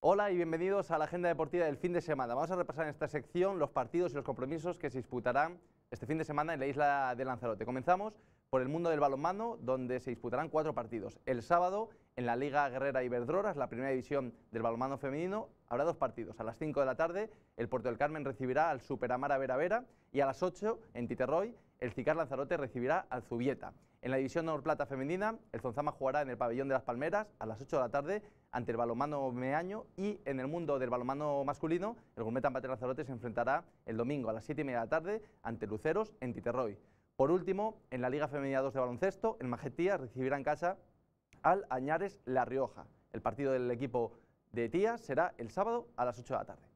Hola y bienvenidos a la agenda deportiva del fin de semana. Vamos a repasar en esta sección los partidos y los compromisos que se disputarán este fin de semana en la isla de Lanzarote. Comenzamos por el mundo del balonmano, donde se disputarán cuatro partidos. El sábado, en la Liga Guerrera Verdroras, la primera división del balonmano femenino, habrá dos partidos. A las 5 de la tarde, el Puerto del Carmen recibirá al Superamara Vera Vera y a las 8, en Titerroy, el Cicar Lanzarote recibirá al Zubieta. En la división Honor Plata Femenina, el Zonzama jugará en el Pabellón de las Palmeras a las 8 de la tarde ante el balomano Meaño y en el mundo del balomano masculino, el Gourmet Patria Lanzarote se enfrentará el domingo a las 7 y media de la tarde ante Luceros en Titerroy. Por último, en la Liga Femenina 2 de baloncesto, el Majetía recibirá en casa al Añares La Rioja. El partido del equipo de Tías será el sábado a las 8 de la tarde.